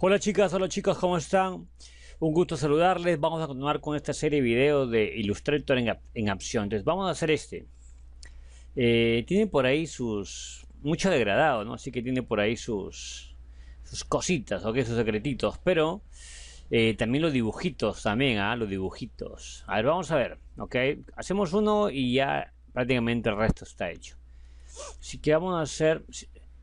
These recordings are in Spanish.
Hola chicas, hola chicos, ¿cómo están? Un gusto saludarles. Vamos a continuar con esta serie de videos de Illustrator en, en acción. Entonces vamos a hacer este. Eh, tiene por ahí sus... mucho degradado, ¿no? Así que tiene por ahí sus... sus cositas, ¿ok? Sus secretitos. Pero eh, también los dibujitos, también, ¿ah? Los dibujitos. A ver, vamos a ver, ¿ok? Hacemos uno y ya prácticamente el resto está hecho. Así que vamos a hacer...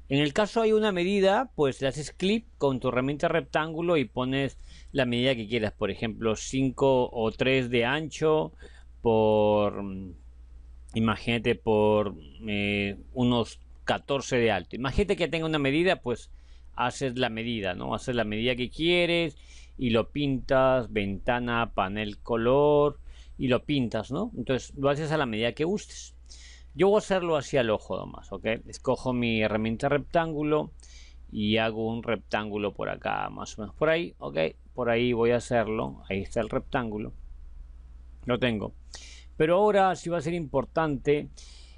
En el caso hay una medida, pues le haces clip con tu herramienta rectángulo y pones la medida que quieras. Por ejemplo, 5 o 3 de ancho por, imagínate, por eh, unos 14 de alto. Imagínate que tenga una medida, pues haces la medida, ¿no? Haces la medida que quieres y lo pintas, ventana, panel, color y lo pintas, ¿no? Entonces lo haces a la medida que gustes. Yo voy a hacerlo así al ojo nomás, ¿ok? Escojo mi herramienta rectángulo y hago un rectángulo por acá, más o menos por ahí, ¿ok? Por ahí voy a hacerlo, ahí está el rectángulo, lo tengo. Pero ahora sí va a ser importante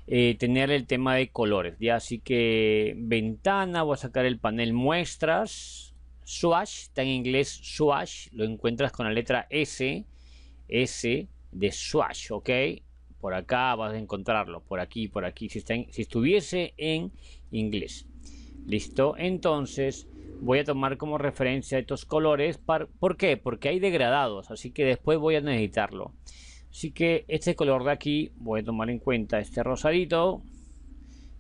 eh, tener el tema de colores, ¿ya? Así que ventana, voy a sacar el panel muestras, swash, está en inglés swash, lo encuentras con la letra S, S de swash, ¿ok? por acá vas a encontrarlo, por aquí, por aquí, si, está si estuviese en inglés. Listo, entonces voy a tomar como referencia estos colores. Para, ¿Por qué? Porque hay degradados, así que después voy a necesitarlo. Así que este color de aquí voy a tomar en cuenta este rosadito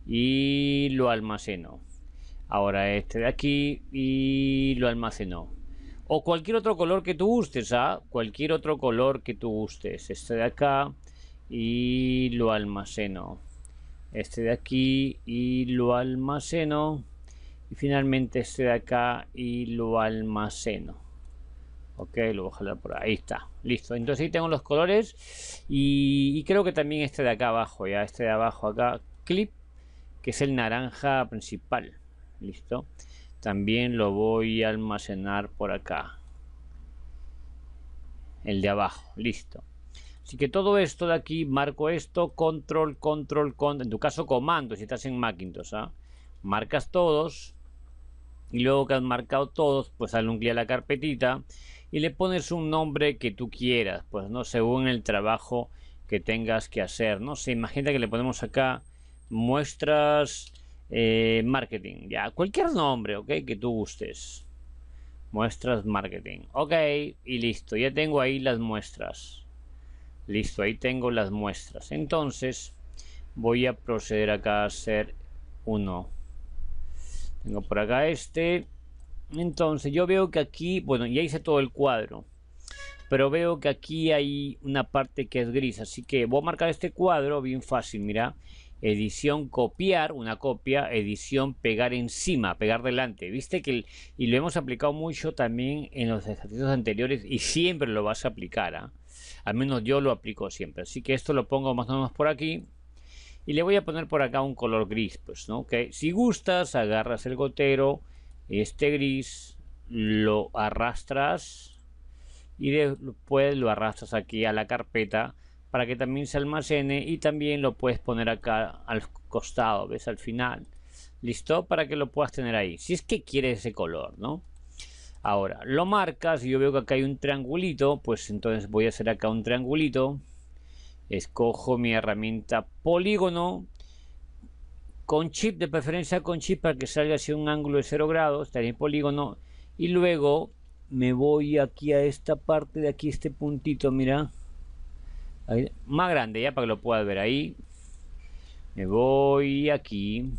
y lo almaceno. Ahora este de aquí y lo almaceno. O cualquier otro color que tú gustes, ¿ah? Cualquier otro color que tú gustes. Este de acá y lo almaceno este de aquí y lo almaceno y finalmente este de acá y lo almaceno ok lo voy a jalar por ahí, está listo entonces ahí tengo los colores y, y, creo que también este de acá abajo ya este de abajo acá clip que es el naranja principal listo también lo voy a almacenar por acá el de abajo listo Así que todo esto de aquí, marco esto, control, control, control, en tu caso comando, si estás en Macintosh, ¿ah? marcas todos y luego que has marcado todos, pues al un clic a la carpetita y le pones un nombre que tú quieras, pues no según el trabajo que tengas que hacer, no se imagina que le ponemos acá muestras eh, marketing, ya, cualquier nombre, ok, que tú gustes, muestras marketing, ok, y listo, ya tengo ahí las muestras. Listo, ahí tengo las muestras. Entonces voy a proceder acá a hacer uno. Tengo por acá este. Entonces yo veo que aquí, bueno, ya hice todo el cuadro. Pero veo que aquí hay una parte que es gris. Así que voy a marcar este cuadro bien fácil, mira. Edición copiar, una copia, edición pegar encima, pegar delante. Viste que, y lo hemos aplicado mucho también en los ejercicios anteriores y siempre lo vas a aplicar. ¿ah? Al menos yo lo aplico siempre. Así que esto lo pongo más o menos por aquí. Y le voy a poner por acá un color gris, pues, ¿no? Que si gustas, agarras el gotero, este gris, lo arrastras y después lo arrastras aquí a la carpeta para que también se almacene y también lo puedes poner acá al costado, ¿ves? Al final. ¿Listo? Para que lo puedas tener ahí. Si es que quieres ese color, ¿no? Ahora, lo marcas, y yo veo que acá hay un triangulito, pues entonces voy a hacer acá un triangulito. Escojo mi herramienta polígono, con chip, de preferencia con chip para que salga hacia un ángulo de 0 grados, estaría en polígono. Y luego me voy aquí a esta parte de aquí, este puntito, mira. más grande ya para que lo puedas ver ahí. Me voy aquí.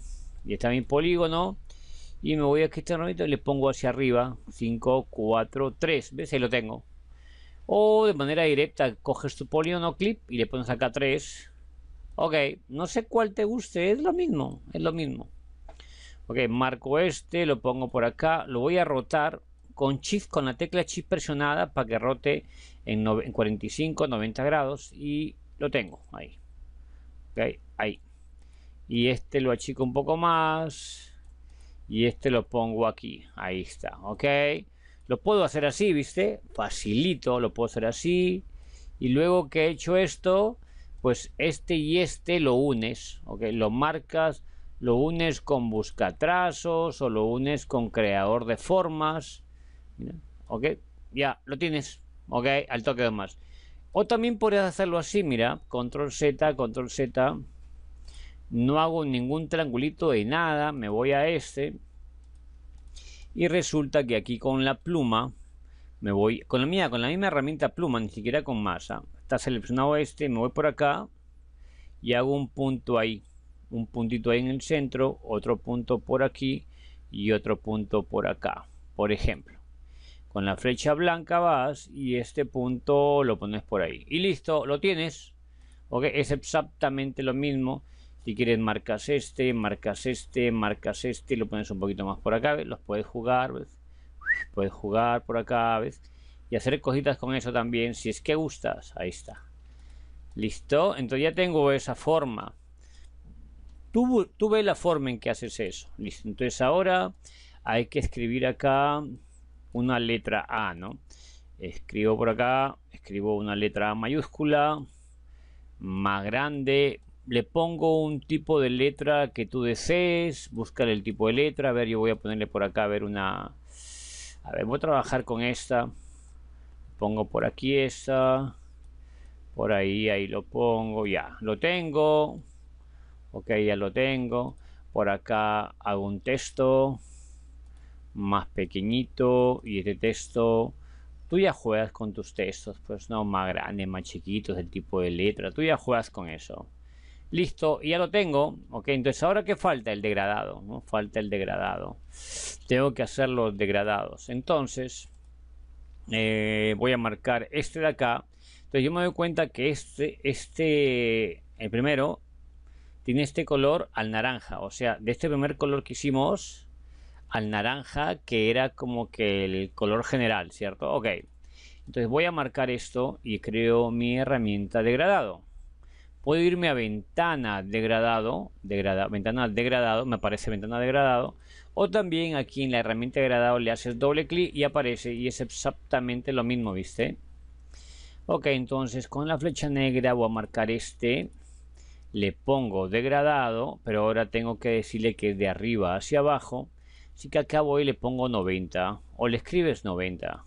Y está mi polígono y me voy a este y le pongo hacia arriba 5, 4, 3, ¿ves? Ahí lo tengo. O de manera directa, coges tu no clip y le pones acá 3. Ok, no sé cuál te guste, es lo mismo, es lo mismo. Ok, marco este, lo pongo por acá, lo voy a rotar con shift, con la tecla shift presionada para que rote en, 45, 90 grados y lo tengo ahí. Ok, ahí. Y este lo achico un poco más y este lo pongo aquí. Ahí está, ¿ok? Lo puedo hacer así, ¿viste? Facilito, lo puedo hacer así. Y luego que he hecho esto, pues este y este lo unes, ¿ok? Lo marcas, lo unes con buscatrazos o lo unes con creador de formas. ¿Ok? Ya, lo tienes. ¿Ok? Al toque de más. O también puedes hacerlo así, mira. Control Z, control Z no hago ningún triangulito de nada, me voy a este y resulta que aquí con la pluma me voy con la mía, con la misma herramienta pluma, ni siquiera con masa. Está seleccionado este, me voy por acá y hago un punto ahí, un puntito ahí en el centro, otro punto por aquí y otro punto por acá, por ejemplo. Con la flecha blanca vas y este punto lo pones por ahí. Y listo, lo tienes. Ok, es exactamente lo mismo. Si quieres marcas este, marcas este, marcas este, lo pones un poquito más por acá, los puedes jugar, puedes jugar por acá, ¿ves? Y hacer cositas con eso también, si es que gustas, ahí está. Listo, entonces ya tengo esa forma. Tú, tú ves la forma en que haces eso. Listo, entonces ahora hay que escribir acá una letra A, ¿no? Escribo por acá, escribo una letra A mayúscula, más grande, le pongo un tipo de letra que tú desees, buscar el tipo de letra, a ver, yo voy a ponerle por acá, a ver una, a ver, voy a trabajar con esta, pongo por aquí esta, por ahí, ahí lo pongo, ya, lo tengo, ok, ya lo tengo, por acá hago un texto más pequeñito y este texto tú ya juegas con tus textos, pues no más grandes, más chiquitos, el tipo de letra, tú ya juegas con eso. Listo, ya lo tengo. Ok, entonces ahora que falta el degradado, ¿no? Falta el degradado. Tengo que hacer los degradados. Entonces, eh, voy a marcar este de acá. Entonces yo me doy cuenta que este, este, el primero, tiene este color al naranja. O sea, de este primer color que hicimos, al naranja, que era como que el color general, ¿cierto? Ok. Entonces voy a marcar esto y creo mi herramienta degradado. Puedo irme a ventana degradado, degradado ventana degradado, me aparece ventana degradado. O también aquí en la herramienta degradado le haces doble clic y aparece y es exactamente lo mismo, ¿viste? Ok, entonces con la flecha negra voy a marcar este. Le pongo degradado, pero ahora tengo que decirle que es de arriba hacia abajo. Así que acá voy y le pongo 90 o le escribes 90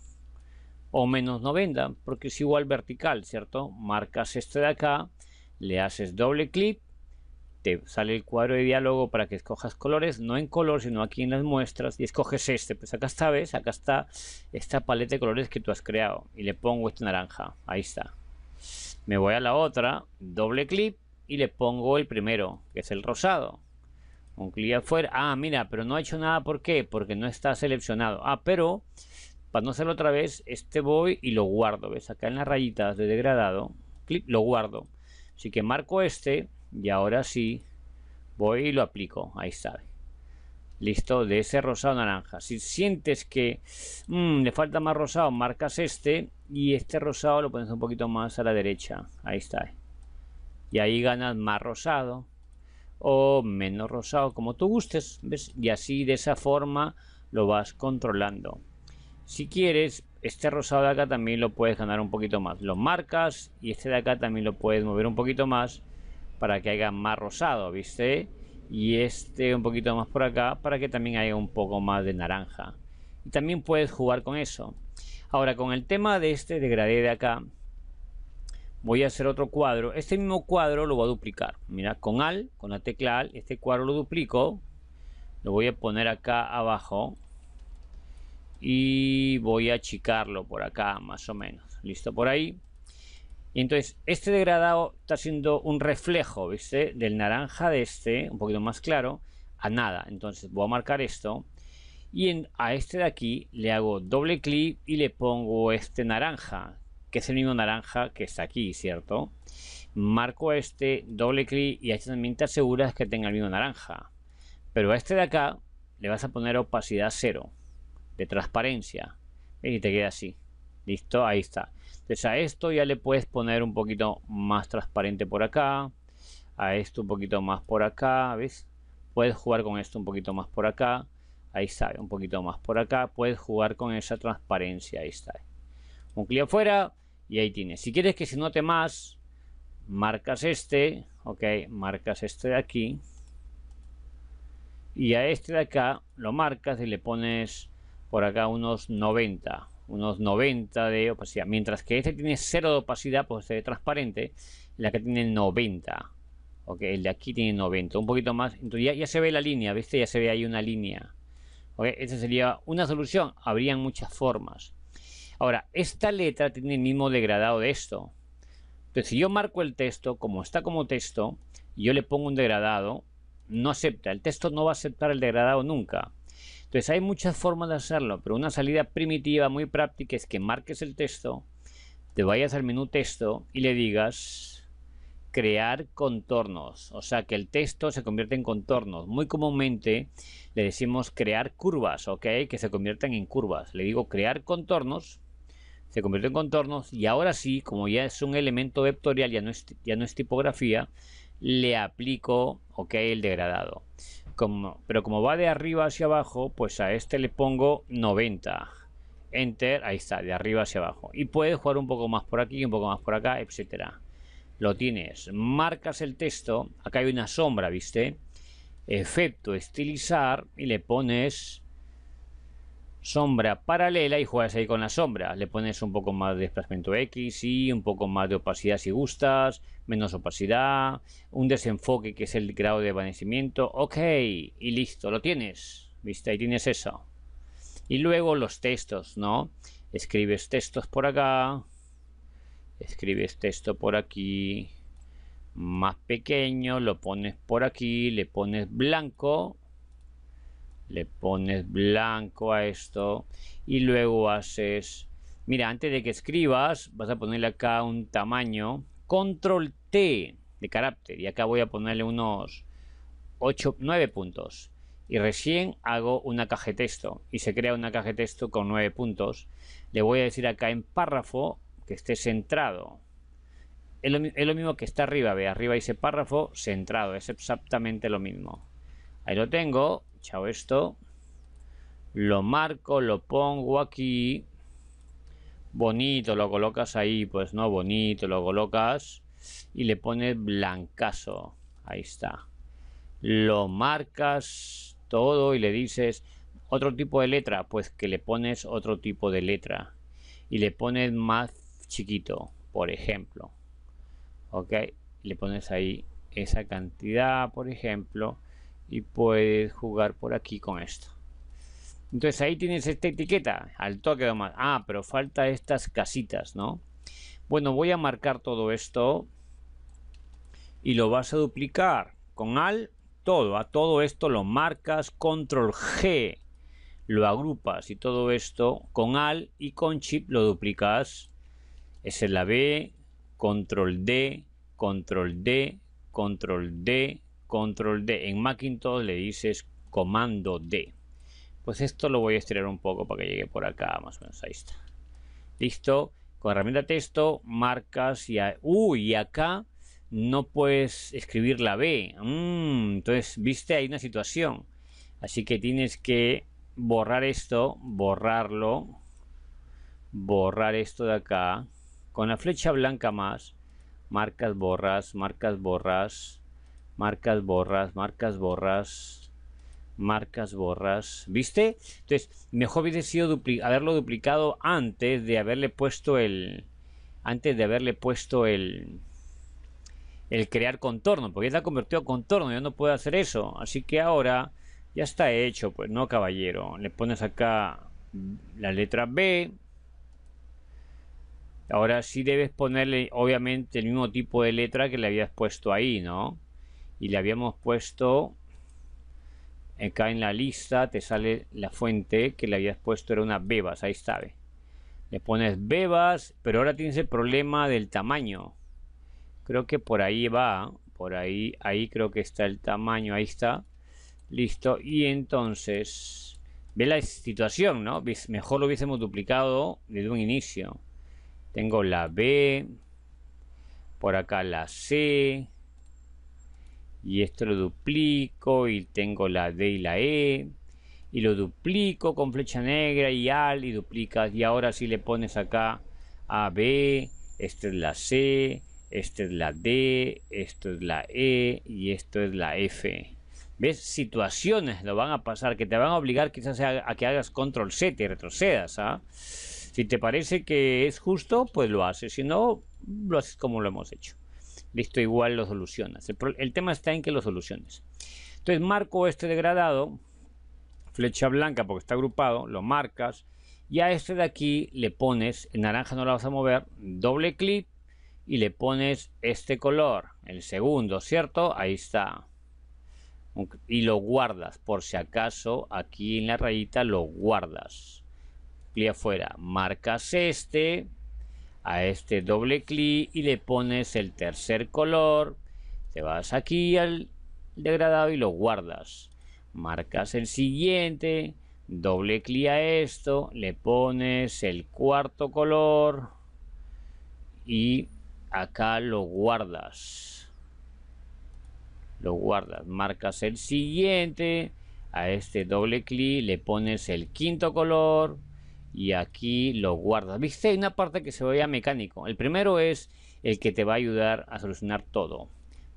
o menos 90 porque es igual vertical, ¿cierto? Marcas este de acá le haces doble clic, te sale el cuadro de diálogo para que escojas colores, no en color, sino aquí en las muestras, y escoges este, pues acá está, ¿ves? Acá está esta paleta de colores que tú has creado, y le pongo este naranja, ahí está. Me voy a la otra, doble clic, y le pongo el primero, que es el rosado. Un clic afuera, ah, mira, pero no ha hecho nada, ¿por qué? Porque no está seleccionado. Ah, pero, para no hacerlo otra vez, este voy y lo guardo, ¿ves? Acá en las rayitas de degradado, clic, lo guardo Así que marco este y ahora sí voy y lo aplico. Ahí está. Listo, de ese rosado naranja. Si sientes que mm, le falta más rosado, marcas este y este rosado lo pones un poquito más a la derecha. Ahí está. Y ahí ganas más rosado o menos rosado, como tú gustes. Y así de esa forma lo vas controlando. Si quieres, este rosado de acá también lo puedes ganar un poquito más. Lo marcas y este de acá también lo puedes mover un poquito más para que haya más rosado, ¿viste? Y este un poquito más por acá para que también haya un poco más de naranja. Y también puedes jugar con eso. Ahora, con el tema de este degradé de acá, voy a hacer otro cuadro. Este mismo cuadro lo voy a duplicar. Mira, con AL, con la tecla AL, este cuadro lo duplico. Lo voy a poner acá abajo y voy a achicarlo por acá más o menos listo por ahí y entonces este degradado está siendo un reflejo viste del naranja de este un poquito más claro a nada entonces voy a marcar esto y en, a este de aquí le hago doble clic y le pongo este naranja que es el mismo naranja que está aquí cierto marco este doble clic y ahí este también te aseguras que tenga el mismo naranja pero a este de acá le vas a poner opacidad 0 transparencia. Y te queda así. Listo, ahí está. Entonces a esto ya le puedes poner un poquito más transparente por acá. A esto un poquito más por acá, ¿ves? Puedes jugar con esto un poquito más por acá. Ahí está, un poquito más por acá. Puedes jugar con esa transparencia, ahí está. Un clic afuera y ahí tienes. Si quieres que se note más, marcas este, ok, marcas este de aquí. Y a este de acá lo marcas y le pones por acá unos 90, unos 90 de opacidad. Mientras que este tiene 0 de opacidad, pues se ve transparente, la que tiene 90. Ok, el de aquí tiene 90, un poquito más. Entonces ya, se ve la línea, ¿viste? Ya se ve ahí una línea. esta sería una solución. Habrían muchas formas. Ahora, esta letra tiene el mismo degradado de esto. Entonces, si yo marco el texto como está como texto, y yo le pongo un degradado, no acepta. El texto no va a aceptar el degradado nunca. Entonces hay muchas formas de hacerlo, pero una salida primitiva muy práctica es que marques el texto, te vayas al menú texto y le digas crear contornos, o sea que el texto se convierte en contornos. Muy comúnmente le decimos crear curvas, ¿ok? Que se conviertan en curvas. Le digo crear contornos, se convierte en contornos y ahora sí, como ya es un elemento vectorial, ya no es, ya no es tipografía, le aplico, ¿ok? El degradado pero como va de arriba hacia abajo, pues a este le pongo 90. Enter, ahí está, de arriba hacia abajo. Y puedes jugar un poco más por aquí, un poco más por acá, etcétera. Lo tienes, marcas el texto, acá hay una sombra, ¿viste? Efecto estilizar y le pones sombra paralela y juegas ahí con la sombra. Le pones un poco más de desplazamiento X, y un poco más de opacidad si gustas, menos opacidad, un desenfoque que es el grado de evanecimiento. Ok, y listo, lo tienes. ¿Viste? Ahí tienes eso. Y luego los textos, ¿no? Escribes textos por acá, escribes texto por aquí, más pequeño, lo pones por aquí, le pones blanco le pones blanco a esto y luego haces, mira, antes de que escribas, vas a ponerle acá un tamaño, control T de carácter, y acá voy a ponerle unos 8, 9 puntos. Y recién hago una caja de texto y se crea una caja de texto con 9 puntos. Le voy a decir acá en párrafo que esté centrado. Es lo, mismo que está arriba, ve, arriba dice párrafo centrado, es exactamente lo mismo. Ahí lo tengo, esto. Lo marco, lo pongo aquí. Bonito, lo colocas ahí. Pues no, bonito, lo colocas. Y le pones blancazo. Ahí está. Lo marcas todo y le dices otro tipo de letra. Pues que le pones otro tipo de letra. Y le pones más chiquito, por ejemplo. Ok. Le pones ahí esa cantidad, por ejemplo y puedes jugar por aquí con esto. Entonces ahí tienes esta etiqueta, al toque de más. Ah, pero falta estas casitas, ¿no? Bueno, voy a marcar todo esto y lo vas a duplicar con al todo. A todo esto lo marcas control G, lo agrupas y todo esto con al y con chip lo duplicas. es la B, control D, control D, control D, control D. En Macintosh le dices comando D. Pues esto lo voy a estirar un poco para que llegue por acá, más o menos. Ahí está. Listo. Con herramienta texto, marcas y... y acá no puedes escribir la B. Mm, entonces, viste, hay una situación. Así que tienes que borrar esto, borrarlo, borrar esto de acá. Con la flecha blanca más, marcas, borras, marcas, borras marcas borras, marcas borras, marcas borras. ¿Viste? Entonces, mejor hubiese sido haberlo duplicado antes de haberle puesto el... Antes de haberle puesto el... El crear contorno, porque ya está convertido a contorno, ya no puedo hacer eso. Así que ahora ya está hecho, pues no, caballero. Le pones acá la letra B, Ahora sí debes ponerle, obviamente, el mismo tipo de letra que le habías puesto ahí, ¿no? y le habíamos puesto acá en la lista te sale la fuente que le habías puesto era una bebas ahí está le pones bebas pero ahora tienes el problema del tamaño creo que por ahí va por ahí ahí creo que está el tamaño ahí está listo y entonces ve la situación no mejor lo hubiésemos duplicado desde un inicio tengo la b por acá la c y esto lo duplico y tengo la D y la E y lo duplico con flecha negra y al y duplicas y ahora si le pones acá a B, esta es la C, esta es la D, esto es la E y esto es la F. ¿Ves? Situaciones lo van a pasar que te van a obligar quizás a, que hagas control c y retrocedas. ¿ah? Si te parece que es justo, pues lo haces. Si no, lo haces como lo hemos hecho listo, igual lo solucionas. El, tema está en que lo soluciones. Entonces marco este degradado, flecha blanca porque está agrupado, lo marcas y a este de aquí le pones, en naranja no la vas a mover, doble clic y le pones este color, el segundo, ¿cierto? Ahí está. Y lo guardas, por si acaso, aquí en la rayita lo guardas. clic afuera, marcas este, a este doble clic y le pones el tercer color, te vas aquí al degradado y lo guardas. Marcas el siguiente, doble clic a esto, le pones el cuarto color y acá lo guardas. Lo guardas, marcas el siguiente, a este doble clic le pones el quinto color y aquí lo guardas. Viste, hay una parte que se veía mecánico. El primero es el que te va a ayudar a solucionar todo.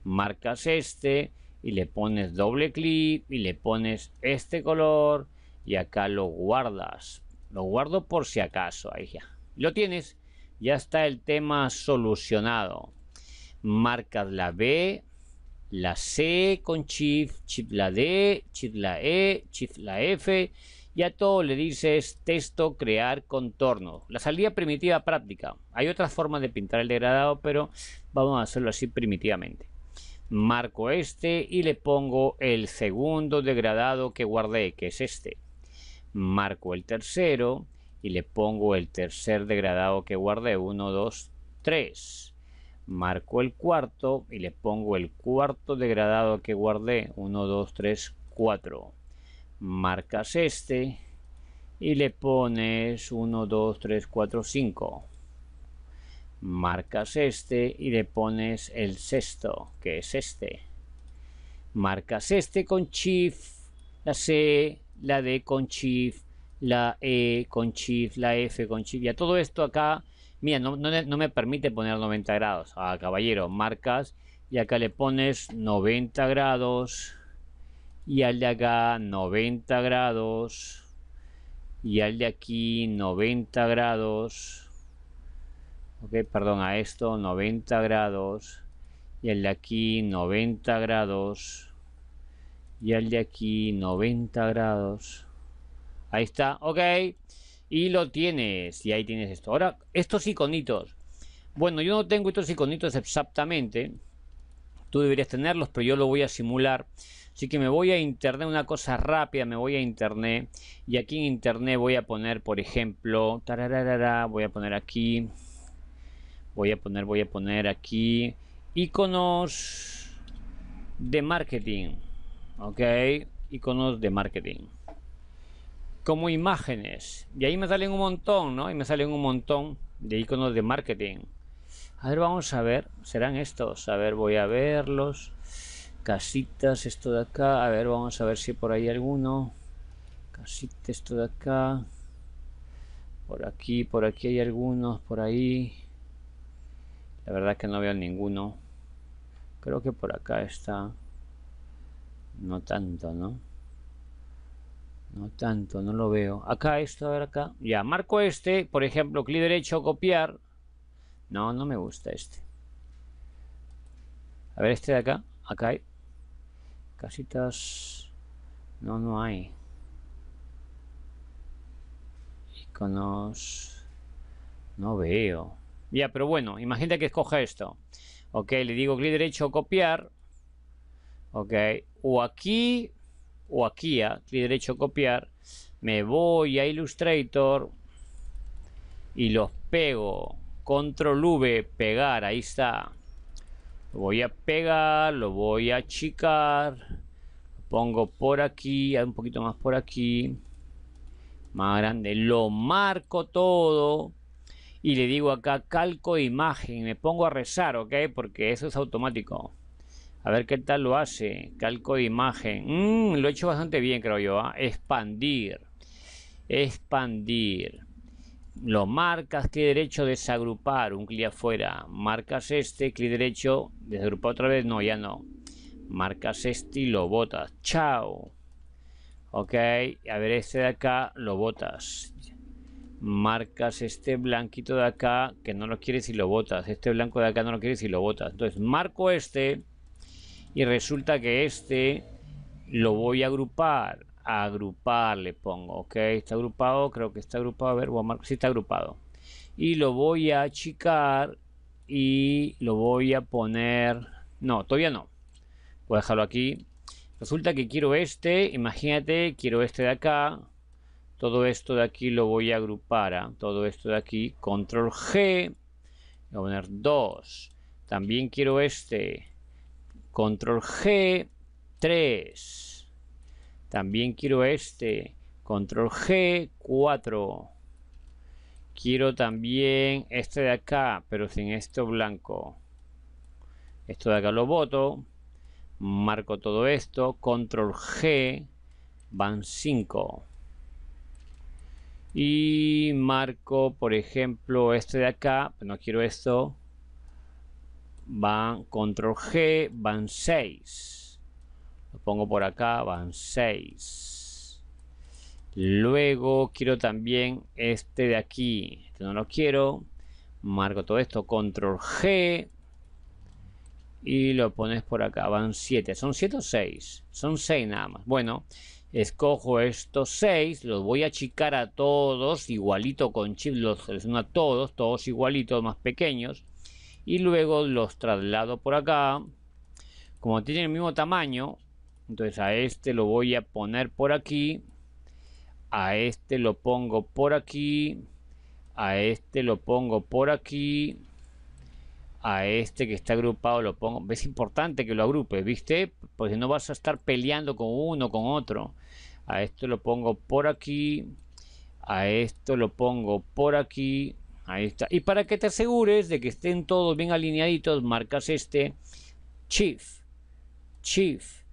Marcas este y le pones doble clic y le pones este color y acá lo guardas. Lo guardo por si acaso. Ahí ya. Lo tienes. Ya está el tema solucionado. Marcas la B, la C con Shift, Shift la D, Shift la E, Shift la F ya todo le dices texto, crear, contorno. La salida primitiva práctica. Hay otras formas de pintar el degradado, pero vamos a hacerlo así primitivamente. Marco este y le pongo el segundo degradado que guardé, que es este. Marco el tercero y le pongo el tercer degradado que guardé, 1, 2, 3. Marco el cuarto y le pongo el cuarto degradado que guardé, 1, 2, 3, 4 marcas este y le pones 1, 2, 3, 4, 5. Marcas este y le pones el sexto, que es este. Marcas este con Shift, la C, la D con Shift, la E con Shift, la F con Shift. Ya todo esto acá, mira, no, no me permite poner 90 grados. Ah, caballero, marcas y acá le pones 90 grados y al de acá 90 grados y al de aquí 90 grados ok perdón a esto 90 grados y al de aquí 90 grados y al de aquí 90 grados ahí está ok y lo tienes y ahí tienes esto ahora estos iconitos bueno yo no tengo estos iconitos exactamente tú deberías tenerlos pero yo lo voy a simular Así que me voy a internet, una cosa rápida, me voy a internet y aquí en internet voy a poner, por ejemplo, voy a poner aquí, voy a poner, voy a poner aquí, iconos de marketing, ok, iconos de marketing como imágenes. Y ahí me salen un montón, ¿no? Y me salen un montón de iconos de marketing. A ver, vamos a ver. ¿Serán estos? A ver, voy a verlos casitas esto de acá a ver vamos a ver si por ahí alguno casitas esto de acá por aquí por aquí hay algunos por ahí la verdad que no veo ninguno creo que por acá está no tanto no no tanto no lo veo acá esto a ver acá ya marco este por ejemplo clic derecho copiar no no me gusta este a ver este de acá acá hay casitas no no hay iconos no veo ya pero bueno imagínate que escoja esto ok le digo clic derecho copiar ok o aquí o aquí a ah, clic derecho copiar me voy a illustrator y los pego control v pegar ahí está lo voy a pegar, lo voy a achicar. pongo por aquí, un poquito más por aquí. Más grande. Lo marco todo. Y le digo acá calco imagen. Me pongo a rezar, ¿ok? Porque eso es automático. A ver qué tal lo hace. Calco de imagen. Mm, lo he hecho bastante bien, creo yo. ¿ah? Expandir. Expandir lo marcas, clic derecho, desagrupar, un clic afuera, marcas este, clic derecho, desagrupar otra vez, no, ya no, marcas este y lo botas, chao, ok, a ver este de acá, lo botas, marcas este blanquito de acá que no lo quieres y lo botas, este blanco de acá no lo quieres y lo botas, entonces marco este y resulta que este lo voy a agrupar, agrupar, le pongo, ok, está agrupado, creo que está agrupado, a ver, voy está agrupado. Y lo voy a achicar y lo voy a poner, no, todavía no, voy a dejarlo aquí. Resulta que quiero este, imagínate, quiero este de acá, todo esto de aquí lo voy a agrupar, a ¿ah? todo esto de aquí, control G, voy a poner 2, también quiero este, control G, 3, también quiero este. Control G, 4. Quiero también este de acá, pero sin esto blanco. Esto de acá lo voto. Marco todo esto. Control G. Van 5. Y marco, por ejemplo, este de acá. No quiero esto. Van control G. Van 6 pongo por acá, van 6. Luego quiero también este de aquí. Este no lo quiero. Marco todo esto, control G. Y lo pones por acá, van 7. ¿Son 7 o 6? Son 6 nada más. Bueno, escojo estos 6, los voy a achicar a todos, igualito con chip, los selecciono a todos, todos igualitos, más pequeños, y luego los traslado por acá. Como tienen el mismo tamaño, entonces a este lo voy a poner por aquí. A este lo pongo por aquí. A este lo pongo por aquí. A este que está agrupado lo pongo. Es importante que lo agrupe, ¿viste? Porque no vas a estar peleando con uno, con otro. A esto lo pongo por aquí. A esto lo pongo por aquí. Ahí está. Y para que te asegures de que estén todos bien alineaditos, marcas este Chief Shift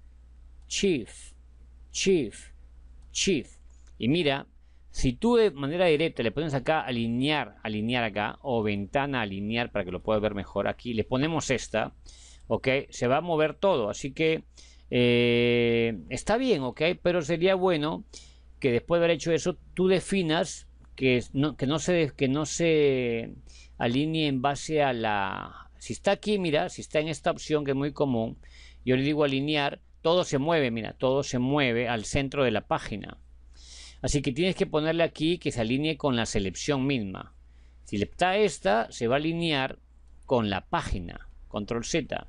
chief, chief, chief. Y mira, si tú de manera directa le pones acá alinear, alinear acá, o ventana alinear para que lo puedas ver mejor aquí, le ponemos esta, ok, se va a mover todo, así que eh, está bien, ok, pero sería bueno que después de haber hecho eso, tú definas que no, que no se que no se alinee en base a la si está aquí mira si está en esta opción que es muy común yo le digo alinear todo se mueve, mira, todo se mueve al centro de la página. Así que tienes que ponerle aquí que se alinee con la selección misma. Si le está esta, se va a alinear con la página. Control Z.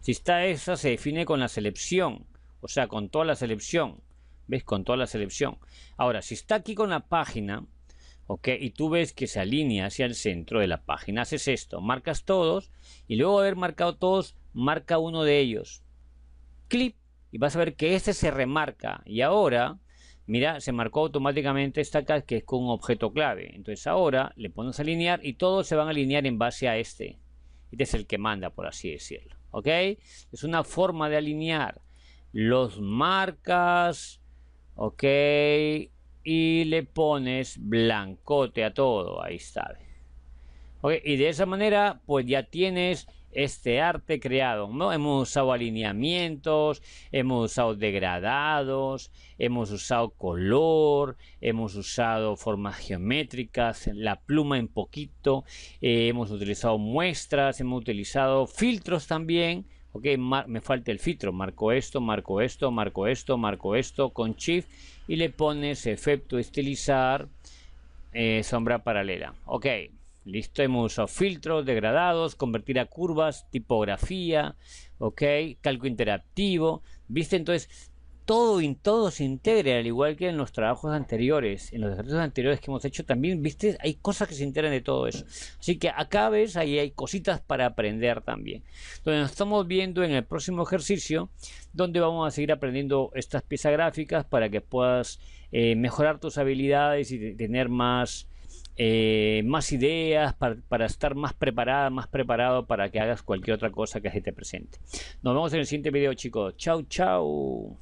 Si está esa, se define con la selección. O sea, con toda la selección. ¿Ves? Con toda la selección. Ahora, si está aquí con la página, ¿ok? Y tú ves que se alinea hacia el centro de la página. Haces esto. Marcas todos. Y luego haber marcado todos, marca uno de ellos clip y vas a ver que este se remarca. Y ahora, mira, se marcó automáticamente esta acá que es con un objeto clave. Entonces ahora le pones alinear y todos se van a alinear en base a este. Este es el que manda, por así decirlo. ¿Ok? Es una forma de alinear los marcas. ¿Ok? Y le pones blancote a todo. Ahí está. ¿Ok? Y de esa manera, pues ya tienes este arte creado. Hemos usado alineamientos, hemos usado degradados, hemos usado color, hemos usado formas geométricas, la pluma en poquito, eh, hemos utilizado muestras, hemos utilizado filtros también. Ok, me falta el filtro, marco esto, marco esto, marco esto, marco esto, con shift y le pones efecto estilizar, eh, sombra paralela. Ok, Listo, hemos usado filtros, degradados, convertir a curvas, tipografía, ok, calco interactivo. ¿Viste? Entonces, todo, todo se integra, al igual que en los trabajos anteriores, en los ejercicios anteriores que hemos hecho también, viste, hay cosas que se integran de todo eso. Así que acá ves, ahí hay cositas para aprender también. Entonces nos estamos viendo en el próximo ejercicio, donde vamos a seguir aprendiendo estas piezas gráficas para que puedas eh, mejorar tus habilidades y tener más eh, más ideas, para, estar más preparada, más preparado para que hagas cualquier otra cosa que se te presente. Nos vemos en el siguiente video, chicos. Chau, chau.